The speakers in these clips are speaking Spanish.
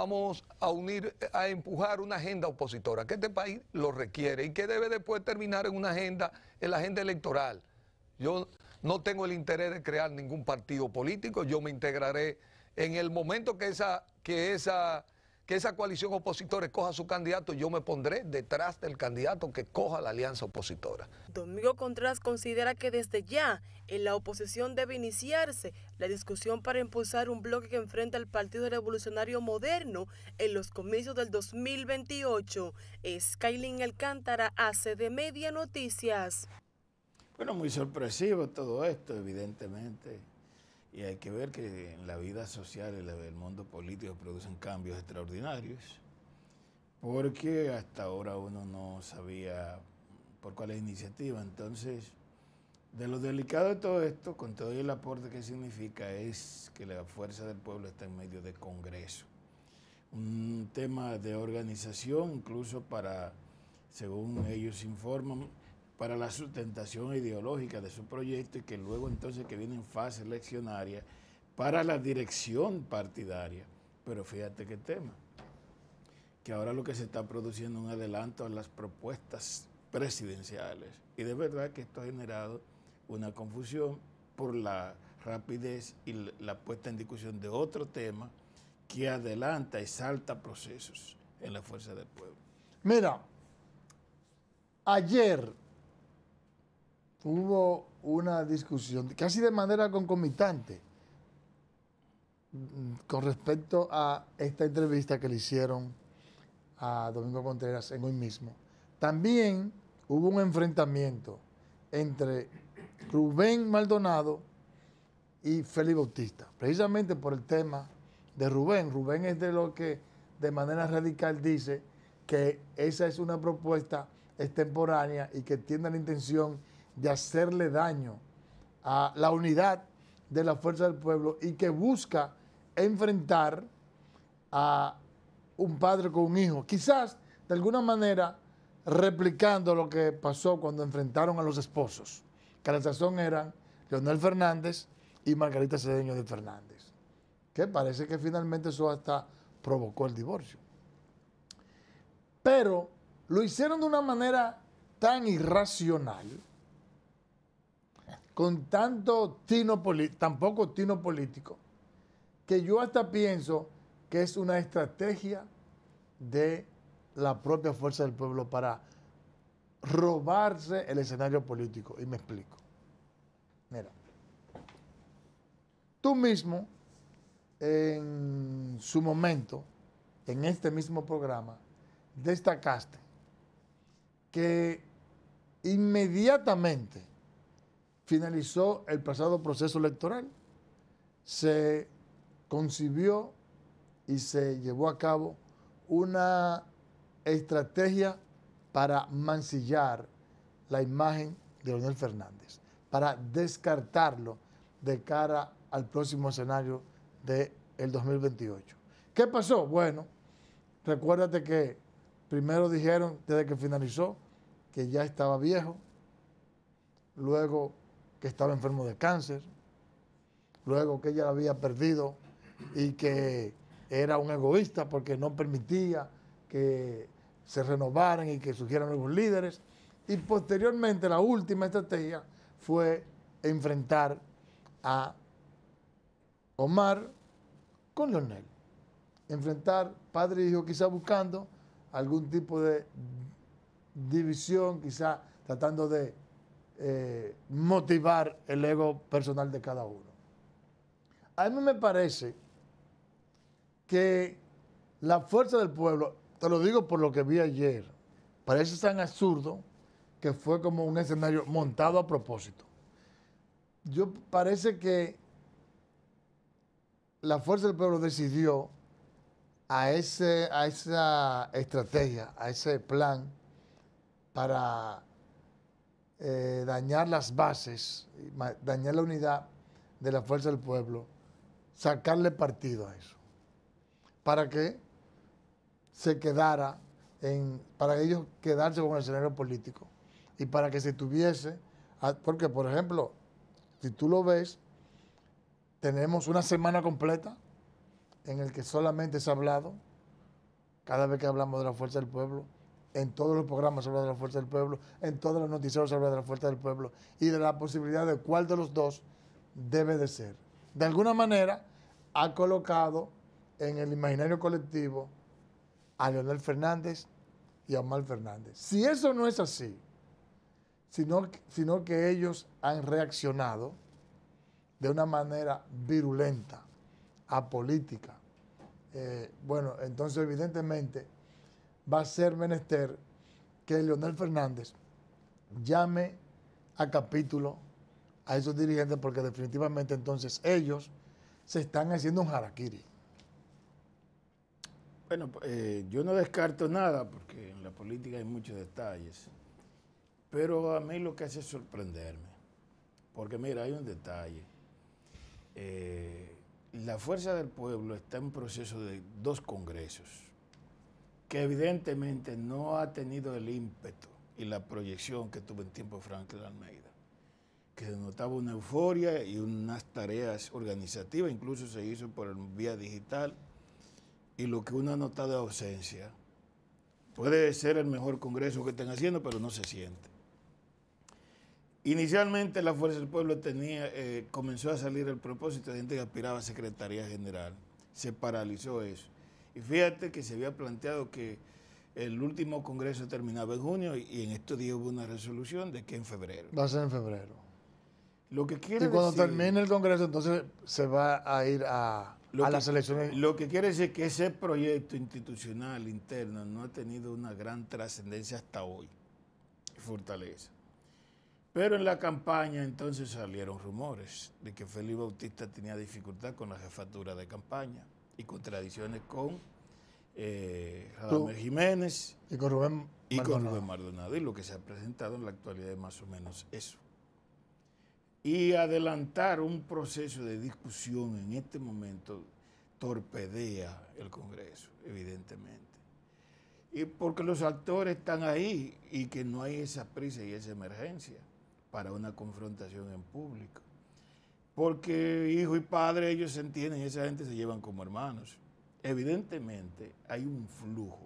vamos a unir, a empujar una agenda opositora, que este país lo requiere y que debe después terminar en una agenda, en la agenda electoral. Yo no tengo el interés de crear ningún partido político, yo me integraré en el momento que esa, que esa que esa coalición opositora escoja su candidato, yo me pondré detrás del candidato que coja la alianza opositora. Domingo Contreras considera que desde ya en la oposición debe iniciarse la discusión para impulsar un bloque que enfrenta al Partido Revolucionario Moderno en los comicios del 2028. Skylin Alcántara hace de Media Noticias. Bueno, muy sorpresivo todo esto, evidentemente. Y hay que ver que en la vida social y el mundo político producen cambios extraordinarios, porque hasta ahora uno no sabía por cuál es la iniciativa. Entonces, de lo delicado de todo esto, con todo el aporte que significa, es que la fuerza del pueblo está en medio de Congreso. Un tema de organización, incluso para, según ellos informan, para la sustentación ideológica de su proyecto y que luego entonces que viene en fase eleccionaria para la dirección partidaria. Pero fíjate qué tema, que ahora lo que se está produciendo es un adelanto a las propuestas presidenciales. Y de verdad que esto ha generado una confusión por la rapidez y la puesta en discusión de otro tema que adelanta y salta procesos en la fuerza del pueblo. Mira, ayer hubo una discusión, casi de manera concomitante, mm, con respecto a esta entrevista que le hicieron a Domingo Contreras en hoy mismo. También hubo un enfrentamiento entre Rubén Maldonado y Félix Bautista, precisamente por el tema de Rubén. Rubén es de lo que de manera radical dice que esa es una propuesta extemporánea y que tiene la intención de hacerle daño a la unidad de la fuerza del pueblo y que busca enfrentar a un padre con un hijo. Quizás, de alguna manera, replicando lo que pasó cuando enfrentaron a los esposos, que la sazón eran Leonel Fernández y Margarita Cedeño de Fernández, que parece que finalmente eso hasta provocó el divorcio. Pero lo hicieron de una manera tan irracional con tanto tino político, tampoco tino político, que yo hasta pienso que es una estrategia de la propia fuerza del pueblo para robarse el escenario político. Y me explico. Mira, tú mismo, en su momento, en este mismo programa, destacaste que inmediatamente finalizó el pasado proceso electoral. Se concibió y se llevó a cabo una estrategia para mancillar la imagen de Leonel Fernández, para descartarlo de cara al próximo escenario del 2028. ¿Qué pasó? Bueno, recuérdate que primero dijeron, desde que finalizó, que ya estaba viejo, luego que estaba enfermo de cáncer, luego que ella la había perdido y que era un egoísta porque no permitía que se renovaran y que surgieran nuevos líderes. Y posteriormente la última estrategia fue enfrentar a Omar con Leonel. Enfrentar padre y e hijo quizá buscando algún tipo de división, quizá tratando de eh, motivar el ego personal de cada uno. A mí me parece que la fuerza del pueblo, te lo digo por lo que vi ayer, parece tan absurdo que fue como un escenario montado a propósito. Yo parece que la fuerza del pueblo decidió a, ese, a esa estrategia, a ese plan para eh, dañar las bases, dañar la unidad de la fuerza del pueblo, sacarle partido a eso, para que se quedara en, para ellos quedarse con el escenario político y para que se tuviese, porque por ejemplo, si tú lo ves, tenemos una semana completa en el que solamente se ha hablado, cada vez que hablamos de la fuerza del pueblo, en todos los programas sobre la fuerza del pueblo, en todos los noticieros sobre la fuerza del pueblo y de la posibilidad de cuál de los dos debe de ser. De alguna manera ha colocado en el imaginario colectivo a Leonel Fernández y a Omar Fernández. Si eso no es así, sino, sino que ellos han reaccionado de una manera virulenta, ...a política... Eh, bueno, entonces evidentemente va a ser menester que Leonel Fernández llame a capítulo a esos dirigentes porque definitivamente entonces ellos se están haciendo un harakiri. Bueno, pues, eh, yo no descarto nada porque en la política hay muchos detalles, pero a mí lo que hace es sorprenderme, porque mira, hay un detalle. Eh, la fuerza del pueblo está en proceso de dos congresos que evidentemente no ha tenido el ímpetu y la proyección que tuvo en tiempo Franklin Almeida, que notaba una euforia y unas tareas organizativas, incluso se hizo por vía digital, y lo que uno ha notado de ausencia. Puede ser el mejor congreso que estén haciendo, pero no se siente. Inicialmente la Fuerza del Pueblo tenía, eh, comenzó a salir el propósito de gente que aspiraba a Secretaría General. Se paralizó eso y fíjate que se había planteado que el último congreso terminaba en junio y en estos días hubo una resolución de que en febrero. Va a ser en febrero. Lo que quiere y cuando termine el congreso, entonces se va a ir a, las elecciones. Lo que quiere decir que ese proyecto institucional interno no ha tenido una gran trascendencia hasta hoy fortaleza. Pero en la campaña entonces salieron rumores de que Felipe Bautista tenía dificultad con la jefatura de campaña y contradicciones con eh, Jiménez y con, Rubén, y con Rubén Maldonado. Y lo que se ha presentado en la actualidad es más o menos eso. Y adelantar un proceso de discusión en este momento torpedea el Congreso, evidentemente. Y porque los actores están ahí y que no hay esa prisa y esa emergencia para una confrontación en público porque hijo y padre ellos se entienden y esa gente se llevan como hermanos. Evidentemente hay un flujo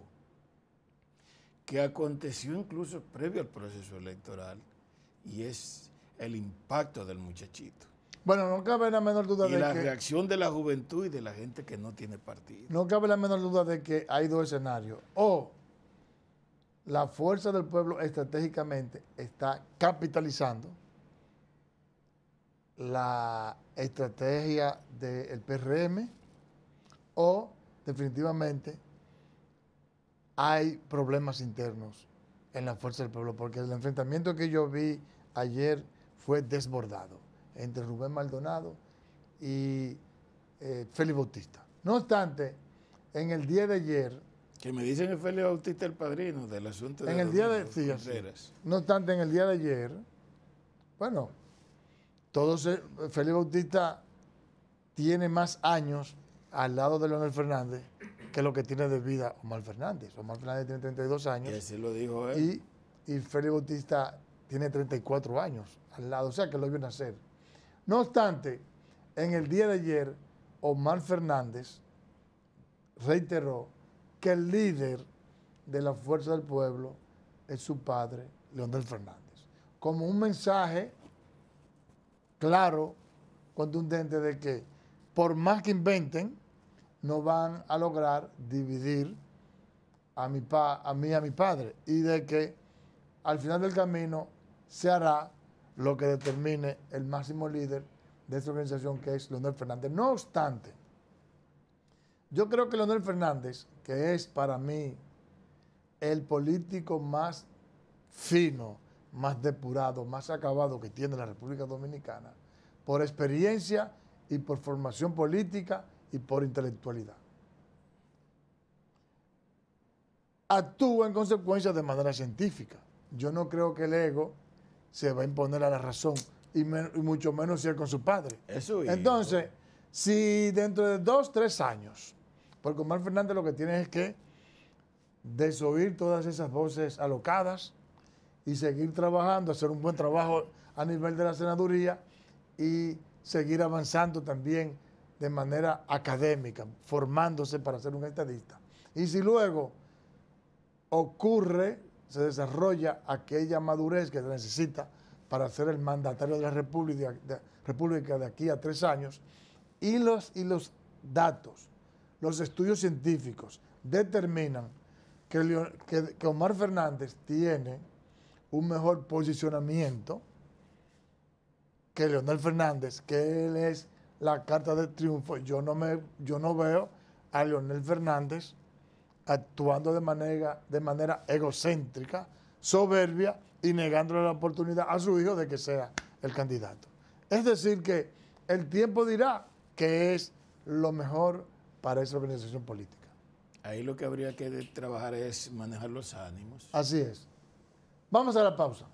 que aconteció incluso previo al proceso electoral y es el impacto del muchachito. Bueno, no cabe la menor duda de la que... la reacción de la juventud y de la gente que no tiene partido. No cabe la menor duda de que hay dos escenarios. O la fuerza del pueblo estratégicamente está capitalizando la estrategia del PRM o definitivamente hay problemas internos en la Fuerza del Pueblo, porque el enfrentamiento que yo vi ayer fue desbordado entre Rubén Maldonado y eh, Félix Bautista. No obstante, en el día de ayer... Que me dicen que Félix Bautista el padrino del asunto de... En el día de... No obstante, en el día de ayer, bueno, todos, eh, Felipe Bautista tiene más años al lado de Leonel Fernández que lo que tiene de vida Omar Fernández. Omar Fernández tiene 32 años. Y Bautista tiene 34 años al lado, o sea que lo a nacer. No obstante, en el día de ayer, Omar Fernández reiteró que el líder de la fuerza del pueblo es su padre, Leonel Fernández, como un mensaje claro, contundente de que por más que inventen, no van a lograr dividir a, mi pa, a mí y a mi padre. Y de que al final del camino se hará lo que determine el máximo líder de esta organización, que es Leonel Fernández. No obstante, yo creo que Leonel Fernández, que es para mí el político más fino, más depurado, más acabado que tiene la República Dominicana, por experiencia y por formación política y por intelectualidad. Actúa en consecuencia de manera científica. Yo no creo que el ego se va a imponer a la razón, y, mucho menos si es con su padre. Entonces, si dentro de dos, tres años, porque Omar Fernández lo que tiene es que desoír todas esas voces alocadas, y seguir trabajando, hacer un buen trabajo a nivel de la senaduría y seguir avanzando también de manera académica, formándose para ser un estadista. Y si luego ocurre, se desarrolla aquella madurez que se necesita para ser el mandatario de la República de, aquí a tres años, y los, y los datos, los estudios científicos determinan que Omar Fernández tiene un mejor posicionamiento que Leonel Fernández, que él es la carta de triunfo. Yo no, me, yo no veo a Leonel Fernández actuando de manera, de manera egocéntrica, soberbia y negándole la oportunidad a su hijo de que sea el candidato. Es decir, que el tiempo dirá que es lo mejor para esa organización política. Ahí lo que habría que trabajar es manejar los ánimos. Así es. Vamos a la pausa.